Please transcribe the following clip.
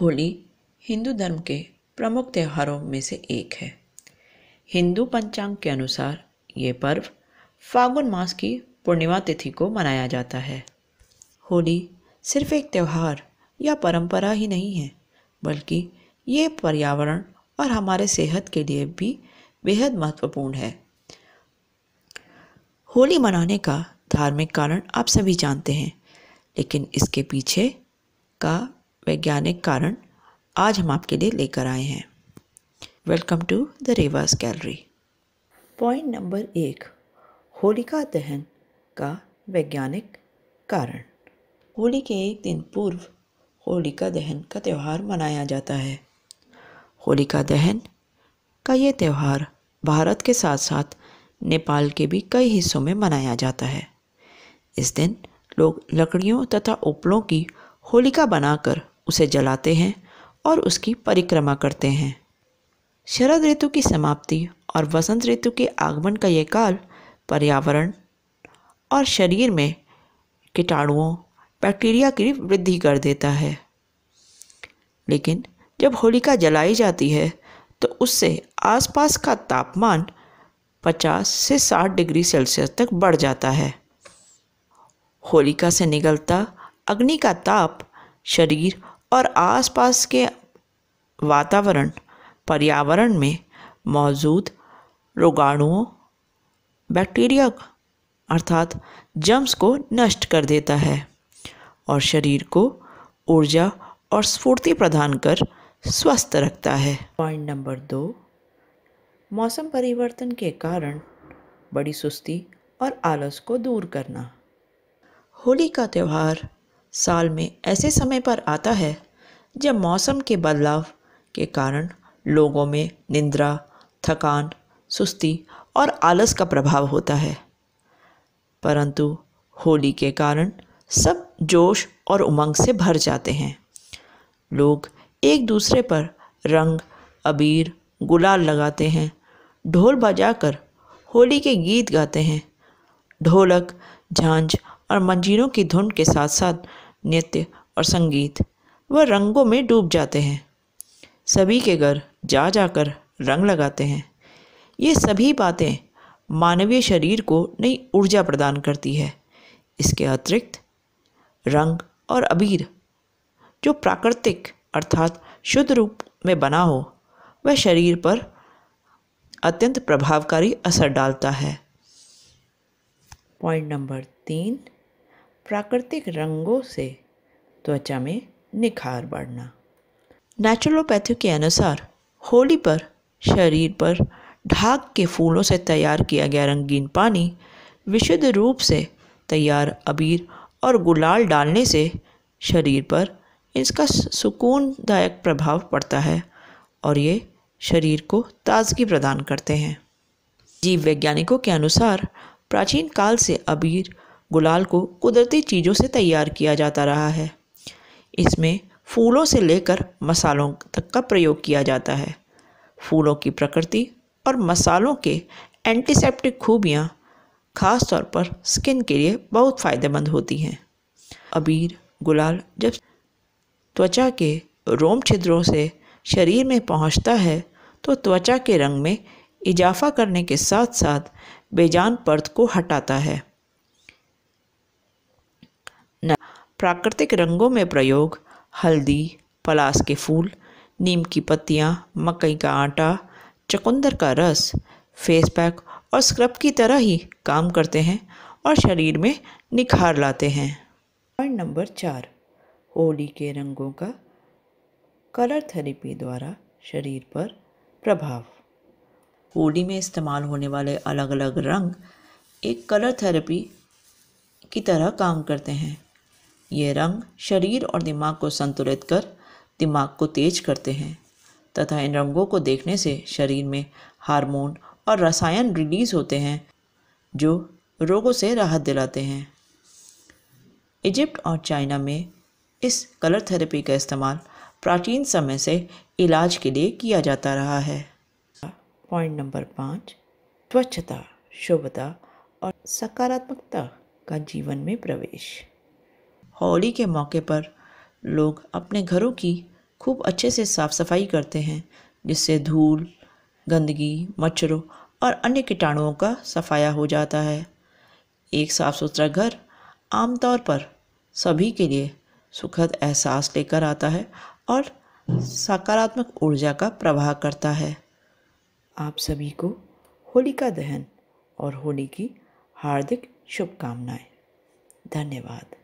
होली हिंदू धर्म के प्रमुख त्योहारों में से एक है हिंदू पंचांग के अनुसार ये पर्व फागुन मास की पूर्णिमा तिथि को मनाया जाता है होली सिर्फ एक त्यौहार या परंपरा ही नहीं है बल्कि ये पर्यावरण और हमारे सेहत के लिए भी बेहद महत्वपूर्ण है होली मनाने का धार्मिक कारण आप सभी जानते हैं लेकिन इसके पीछे का वैज्ञानिक कारण आज हम आपके लिए लेकर आए हैं welcome to the Rewas gallery point number एक होलिका दहन का वैज्ञानिक कारण होली के एक दिन पूर्व होलिका दहन का त्यौहार मनाया जाता है होलिका दहन का ये त्यौहार भारत के साथ साथ नेपाल के भी कई हिस्सों में मनाया जाता है इस दिन लोग लकड़ियों तथा उपलों की होलिका बनाकर उसे जलाते हैं और उसकी परिक्रमा करते हैं शरद ऋतु की समाप्ति और वसंत ऋतु के आगमन का यह काल पर्यावरण और शरीर में कीटाणुओं बैक्टीरिया की वृद्धि कर देता है लेकिन जब होलिका जलाई जाती है तो उससे आसपास का तापमान 50 से 60 डिग्री सेल्सियस तक बढ़ जाता है होलिका से निकलता अग्नि का ताप शरीर और आसपास के वातावरण पर्यावरण में मौजूद रोगाणुओं बैक्टीरिया अर्थात जम्स को नष्ट कर देता है और शरीर को ऊर्जा और स्फूर्ति प्रदान कर स्वस्थ रखता है पॉइंट नंबर दो मौसम परिवर्तन के कारण बड़ी सुस्ती और आलस को दूर करना होली का त्यौहार साल में ऐसे समय पर आता है जब मौसम के बदलाव के कारण लोगों में निंद्रा थकान सुस्ती और आलस का प्रभाव होता है परंतु होली के कारण सब जोश और उमंग से भर जाते हैं लोग एक दूसरे पर रंग अबीर गुलाल लगाते हैं ढोल बजाकर होली के गीत गाते हैं ढोलक झांझ और मंजीरों की धुन के साथ साथ नृत्य और संगीत वह रंगों में डूब जाते हैं सभी के घर जा जाकर रंग लगाते हैं ये सभी बातें मानवीय शरीर को नई ऊर्जा प्रदान करती है इसके अतिरिक्त रंग और अबीर जो प्राकृतिक अर्थात शुद्ध रूप में बना हो वह शरीर पर अत्यंत प्रभावकारी असर डालता है पॉइंट नंबर तीन प्राकृतिक रंगों से त्वचा में निखार बढ़ना नेचुरोपैथी के अनुसार होली पर शरीर पर ढाक के फूलों से तैयार किया गया रंगीन पानी विशुद्ध रूप से तैयार अबीर और गुलाल डालने से शरीर पर इसका सुकूनदायक प्रभाव पड़ता है और ये शरीर को ताजगी प्रदान करते हैं जीव वैज्ञानिकों के अनुसार प्राचीन काल से अबीर गुलाल को कुदरती चीज़ों से तैयार किया जाता रहा है इसमें फूलों से लेकर मसालों तक का प्रयोग किया जाता है फूलों की प्रकृति और मसालों के एंटीसेप्टिक खूबियाँ ख़ास तौर पर स्किन के लिए बहुत फ़ायदेमंद होती हैं अबीर गुलाल जब त्वचा के रोम छिद्रों से शरीर में पहुंचता है तो त्वचा के रंग में इजाफा करने के साथ साथ बेजान पर्द को हटाता है प्राकृतिक रंगों में प्रयोग हल्दी पलास के फूल नीम की पत्तियाँ मकई का आटा चकुंदर का रस फेस पैक और स्क्रब की तरह ही काम करते हैं और शरीर में निखार लाते हैं पॉइंट नंबर चार होली के रंगों का कलर थेरेपी द्वारा शरीर पर प्रभाव होली में इस्तेमाल होने वाले अलग अलग रंग एक कलर थेरेपी की तरह काम करते हैं ये रंग शरीर और दिमाग को संतुलित कर दिमाग को तेज करते हैं तथा इन रंगों को देखने से शरीर में हार्मोन और रसायन रिलीज होते हैं जो रोगों से राहत दिलाते हैं इजिप्ट और चाइना में इस कलर थेरेपी का इस्तेमाल प्राचीन समय से इलाज के लिए किया जाता रहा है पॉइंट नंबर पाँच स्वच्छता शुभता और सकारात्मकता का जीवन में प्रवेश होली के मौके पर लोग अपने घरों की खूब अच्छे से साफ़ सफाई करते हैं जिससे धूल गंदगी मच्छरों और अन्य कीटाणुओं का सफाया हो जाता है एक साफ़ सुथरा घर आमतौर पर सभी के लिए सुखद एहसास लेकर आता है और सकारात्मक ऊर्जा का प्रवाह करता है आप सभी को होली का दहन और होली की हार्दिक शुभकामनाएं धन्यवाद